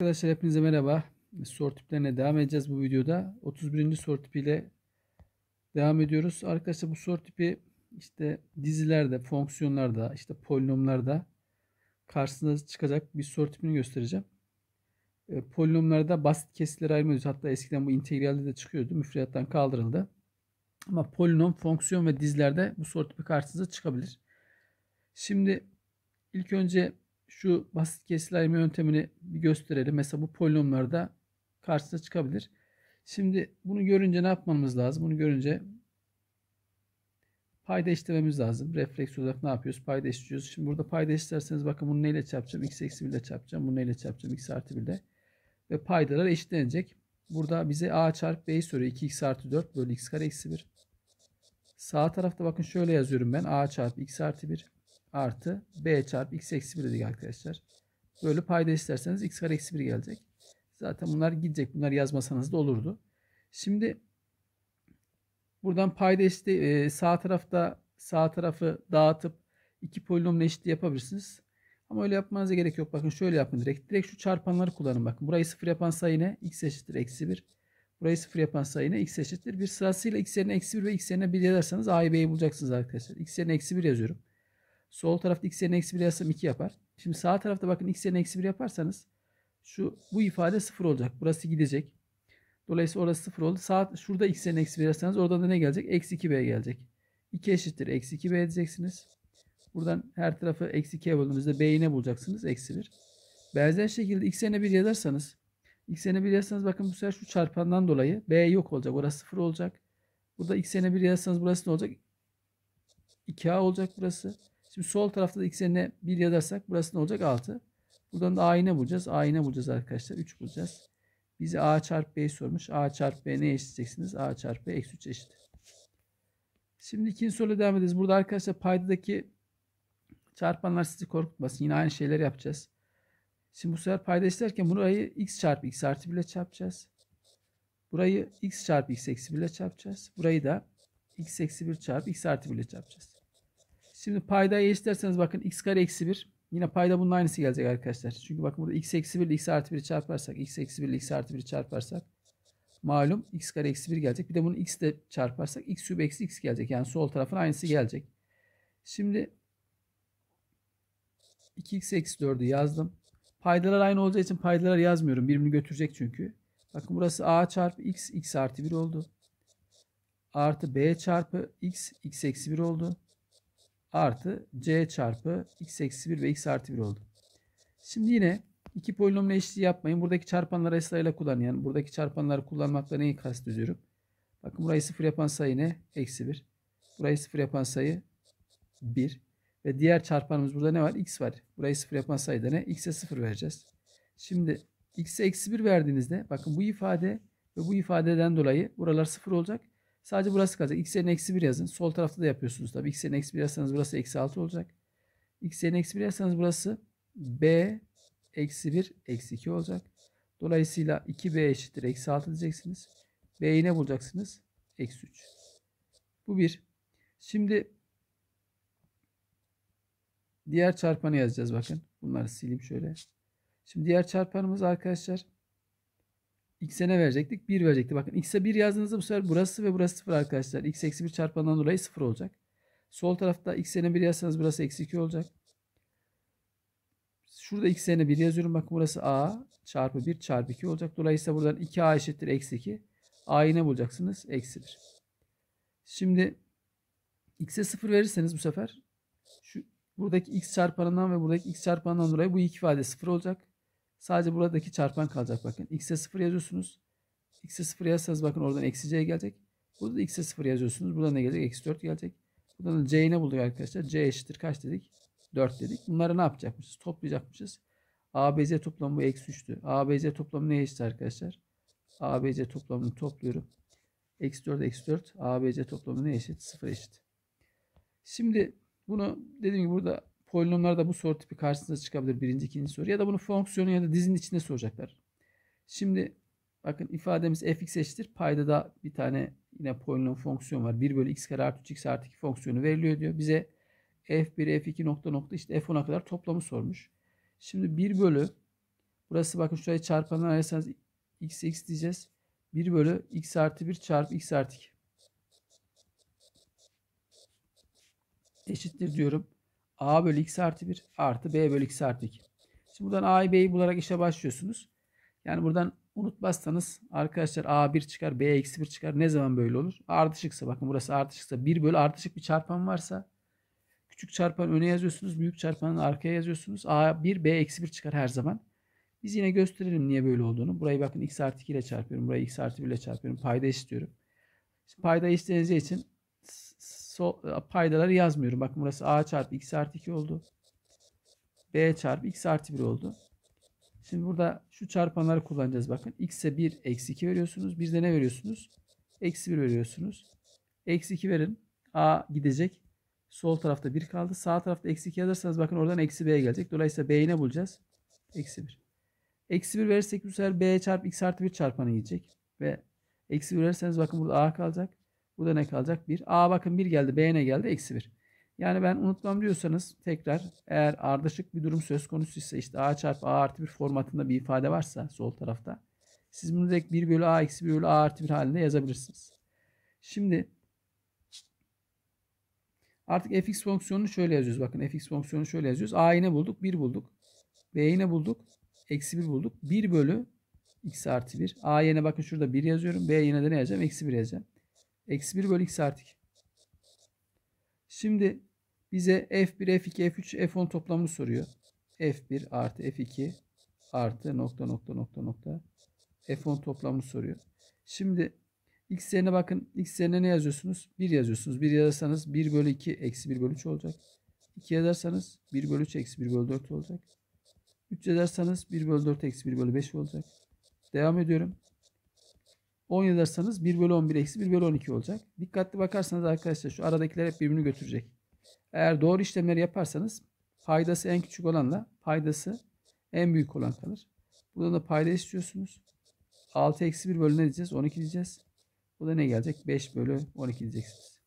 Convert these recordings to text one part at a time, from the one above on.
Arkadaşlar hepinize merhaba. Soru tiplerine devam edeceğiz bu videoda. 31. soru tipiyle devam ediyoruz. Arkadaşlar bu soru tipi işte dizilerde, fonksiyonlarda, işte polinomlarda karşısına çıkacak bir soru tipini göstereceğim. E, polinomlarda basit kesitlere ayırmıyoruz. Hatta eskiden bu integralde de çıkıyordu. Müfredattan kaldırıldı. Ama polinom, fonksiyon ve dizilerde bu soru tipi karşınıza çıkabilir. Şimdi ilk önce şu basit kesir yöntemini bir gösterelim. Mesela bu polinomlarda karşısına çıkabilir. Şimdi bunu görünce ne yapmamız lazım? Bunu görünce payda işlememiz lazım. Refleks olarak ne yapıyoruz? Payda işliyoruz. Şimdi burada payda işlerseniz bakın bunu neyle çarpacağım? x eksi 1 ile çarpacağım. Bunu neyle çarpacağım? x artı 1 ile. Ve paydalar eşitlenecek. Burada bize a çarp b soruyor. 2x artı 4 bölü x kare eksi 1. Sağ tarafta bakın şöyle yazıyorum ben. a çarp x artı 1 artı b çarpı x eksi 1 dedik arkadaşlar. Böyle payda isterseniz x kare eksi 1 gelecek. Zaten bunlar gidecek. bunlar yazmasanız da olurdu. Şimdi buradan payda işte e, sağ tarafta sağ tarafı dağıtıp iki polinomla eşit yapabilirsiniz. Ama öyle yapmanıza gerek yok. Bakın şöyle yapın direkt. Direkt şu çarpanları kullanın. Bakın burayı sıfır yapan sayı ne? x eşittir eksi 1. Burayı sıfır yapan sayı ne? x eşittir bir Sırasıyla x yerine eksi 1 ve x yerine 1 yazarsanız a'yı b'yi bulacaksınız arkadaşlar. x yerine eksi 1 yazıyorum. Sol tarafta x yerine eksi 1 yazsam 2 yapar. Şimdi sağ tarafta bakın x yerine eksi 1 yaparsanız şu bu ifade 0 olacak. Burası gidecek. Dolayısıyla orası 0 oldu. Sağ, şurada x yerine eksi 1 yazsanız oradan da ne gelecek? Eksi 2b gelecek. 2 eşittir. Eksi 2b edeceksiniz. Buradan her tarafı eksi 2'ye böldüğünüzde b'yi ne bulacaksınız? Eksi 1. Benzer şekilde x yerine 1 yazarsanız x yerine 1 yazsanız bakın bu sefer şu çarpandan dolayı b yok olacak. Orası 0 olacak. Burada x yerine 1 yazsanız burası ne olacak? 2a olacak burası. Şimdi sol tarafta da x yerine 1 yazarsak burası ne olacak? 6. Buradan da a'yı ne bulacağız? A'yı ne bulacağız arkadaşlar? 3 bulacağız. Bize a çarpı b'yi sormuş. a çarpı b ne eşiteceksiniz? a çarpı b eksi 3 eşit. Şimdi ikinci soruyla devam edeceğiz. Burada arkadaşlar paydadaki çarpanlar sizi korkutmasın. Yine aynı şeyler yapacağız. Şimdi bu sefer payda isterken burayı x çarpı x artı 1 ile çarpacağız. Burayı x çarpı x eksi 1 ile çarpacağız. Burayı da x eksi 1 çarpı x artı 1 ile çarpacağız. Şimdi paydayı eşitlerseniz bakın x kare eksi 1. Yine payda bunun aynısı gelecek arkadaşlar. Çünkü bakın burada x eksi 1 ile x artı 1'i çarparsak x eksi 1 ile x artı 1'i çarparsak malum x kare eksi 1 gelecek. Bir de bunu x de çarparsak x küp eksi x gelecek. Yani sol tarafın aynısı gelecek. Şimdi 2x eksi 4'ü yazdım. Paydalar aynı olacağı için paydalar yazmıyorum. Birbirini götürecek çünkü. Bakın burası a çarpı x, x artı 1 oldu. Artı b çarpı x, x eksi 1 oldu artı c çarpı x eksi 1 ve x artı 1 oldu. Şimdi yine iki polinomun eşliği yapmayın. Buradaki çarpanları sayıyla kullanın. Yani buradaki çarpanları kullanmakla neyi kastediyorum? Bakın burayı sıfır yapan sayı ne? Eksi 1. Burayı sıfır yapan sayı 1. Ve diğer çarpanımız burada ne var? X var. Burayı sıfır yapan sayı da ne? X'e sıfır vereceğiz. Şimdi X'e eksi 1 verdiğinizde bakın bu ifade ve bu ifadeden dolayı buralar sıfır olacak. Sadece burası kalacak. X yerine eksi 1 yazın. Sol tarafta da yapıyorsunuz tabi. X yerine eksi 1 yazsanız burası eksi 6 olacak. X yerine eksi 1 yazsanız burası B eksi 1 eksi 2 olacak. Dolayısıyla 2B eşittir eksi 6 diyeceksiniz. B'yi ne bulacaksınız? Eksi 3. Bu 1. Şimdi diğer çarpanı yazacağız bakın. Bunları sileyim şöyle. Şimdi diğer çarpanımız arkadaşlar x'e ne verecektik? 1 verecekti. Bakın x'e 1 yazdığınızda bu sefer burası ve burası 0 arkadaşlar. x eksi 1 çarpanından dolayı 0 olacak. Sol tarafta x'e 1 yazsanız burası eksi 2 olacak. Şurada x'e 1 yazıyorum. Bakın burası a çarpı 1 çarpı 2 olacak. Dolayısıyla buradan 2a eşittir eksi 2. a'yı ne bulacaksınız? Eksidir. Şimdi x'e 0 verirseniz bu sefer şu buradaki x çarpanından ve buradaki x çarpanından dolayı bu ifade 0 olacak. Sadece buradaki çarpan kalacak bakın. X'e 0 yazıyorsunuz. X'e 0 yazsanız bakın oradan eksi c'ye gelecek. Burada da X'e 0 yazıyorsunuz. burada ne gelecek? Eksi 4 gelecek. Burada da C'yi ne bulduk arkadaşlar? C eşittir kaç dedik? 4 dedik. Bunları ne yapacakmışız? Toplayacakmışız. ABC toplamı bu eksi 3'tü. ABC toplamı ne eşit arkadaşlar? ABC toplamını topluyorum. Eksi 4 eksi 4. ABC toplamı ne eşit? 0 eşit. Şimdi bunu dediğim gibi burada Polinomlarda bu soru tipi karşınıza çıkabilir birinci, ikinci soru. Ya da bunu fonksiyonu ya da dizinin içinde soracaklar. Şimdi bakın ifademiz fx eşittir. Payda da bir tane yine polinom fonksiyon var. 1 bölü x kare artı 3x artı 2 fonksiyonu veriliyor diyor. Bize f1, f2 nokta nokta işte f10'a kadar toplamı sormuş. Şimdi 1 bölü burası bakın şuraya çarpanlar ararsanız x x diyeceğiz. 1 bölü x artı 1 çarpı x artı 2 eşittir diyorum a bölü x artı 1 artı b bölü x artı 2. Şimdi buradan a'yı b'yi bularak işe başlıyorsunuz. Yani buradan unutmazsanız arkadaşlar a 1 çıkar b eksi 1 çıkar. Ne zaman böyle olur? Artışıksa bakın burası artışıksa 1 bölü artışık bir çarpan varsa küçük çarpan öne yazıyorsunuz. Büyük çarpanı arkaya yazıyorsunuz. a 1 b eksi 1 çıkar her zaman. Biz yine gösterelim niye böyle olduğunu. Burayı bakın x artı 2 ile çarpıyorum. Burayı x artı 1 ile çarpıyorum. Payda istiyorum. Şimdi payda isteyeceği için sol, e, paydaları yazmıyorum. Bakın burası a çarpı x artı 2 oldu. b çarpı x artı 1 oldu. Şimdi burada şu çarpanları kullanacağız. Bakın x'e 1 eksi 2 veriyorsunuz. Bir de ne veriyorsunuz? Eksi 1 veriyorsunuz. Eksi 2 verin. a gidecek. Sol tarafta 1 kaldı. Sağ tarafta eksi 2 yazarsanız bakın oradan eksi b gelecek. Dolayısıyla b'yi ne bulacağız? Eksi 1. Eksi 1 verirsek bu sefer b çarpı x artı 1 çarpanı gidecek. Ve eksi 1 verirseniz bakın burada a kalacak. Burada ne kalacak? 1. A bakın 1 geldi. B ne geldi? Eksi 1. Yani ben unutmam diyorsanız tekrar eğer ardışık bir durum söz konusu ise işte A çarpı A artı 1 formatında bir ifade varsa sol tarafta siz bunu direkt 1 bölü A eksi 1 bölü A artı 1 halinde yazabilirsiniz. Şimdi artık fx fonksiyonunu şöyle yazıyoruz. Bakın fx fonksiyonunu şöyle yazıyoruz. A'yı ne bulduk? 1 bulduk. B'yi ne bulduk? Eksi 1 bulduk. 1 bölü x artı 1. A yerine bakın şurada 1 yazıyorum. B yine de ne yazacağım? Eksi 1 yazacağım. Eksi 1 bölü x artık. Şimdi bize f1, f2, f3, f10 toplamını soruyor. f1 artı f2 artı nokta nokta nokta nokta f10 toplamını soruyor. Şimdi x yerine bakın. x yerine ne yazıyorsunuz? 1 yazıyorsunuz. 1 yazarsanız 1 bölü 2 eksi 1 bölü 3 olacak. 2 yazarsanız 1 bölü 3 eksi 1 bölü 4 olacak. 3 yazarsanız 1 bölü 4 eksi 1 bölü 5 olacak. Devam ediyorum. 10 yazarsanız 1 bölü 11 eksi 1 bölü 12 olacak. Dikkatli bakarsanız arkadaşlar şu aradakiler hep birbirini götürecek. Eğer doğru işlemleri yaparsanız paydası en küçük olanla paydası en büyük olan kalır. Buradan da payda istiyorsunuz. 6 eksi 1 bölü ne diyeceğiz? 12 diyeceğiz. Bu da ne gelecek? 5 bölü 12 diyeceksiniz.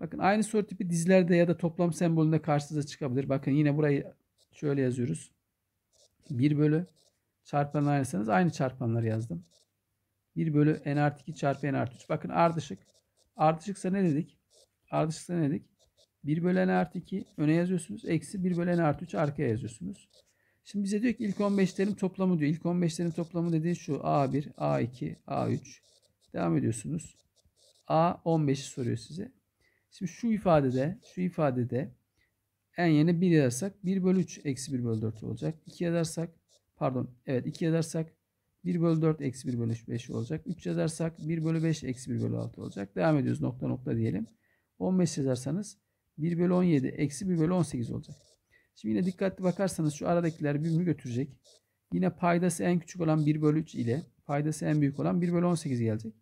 Bakın aynı soru tipi dizilerde ya da toplam sembolünde karşınıza çıkabilir. Bakın yine burayı şöyle yazıyoruz. 1 bölü çarpanlar yazsanız aynı çarpanları yazdım. 1 bölü n artı 2 çarpı n artı 3. Bakın ardışık. Ardışıksa ne dedik? Ardışıksa ne dedik? 1 bölü n artı 2 öne yazıyorsunuz. Eksi 1 bölü n artı 3 arkaya yazıyorsunuz. Şimdi bize diyor ki ilk 15'lerin toplamı diyor. İlk 15'lerin toplamı dediği şu. A1, A2, A3. Devam ediyorsunuz. A15'i soruyor size. Şimdi şu ifadede, şu ifadede en yeni 1 yazarsak 1 bölü 3 eksi 1 bölü 4 olacak. 2 yazarsak pardon evet 2 yazarsak 1 bölü 4 eksi 1 bölü 5 olacak. 3 yazarsak 1 bölü 5 eksi 1 bölü 6 olacak. Devam ediyoruz nokta nokta diyelim. 15 yazarsanız 1 bölü 17 eksi 1 bölü 18 olacak. Şimdi yine dikkatli bakarsanız şu aradakiler birbirini götürecek. Yine paydası en küçük olan 1 bölü 3 ile paydası en büyük olan 1 bölü 18 gelecek.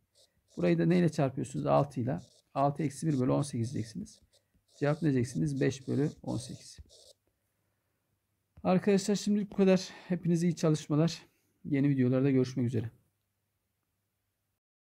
Burayı da neyle çarpıyorsunuz? 6 ile. 6 eksi 1 bölü 18 diyeceksiniz. Cevap ne diyeceksiniz? 5 bölü 18. Arkadaşlar şimdi bu kadar. Hepinize iyi çalışmalar. Yeni videolarda görüşmek üzere.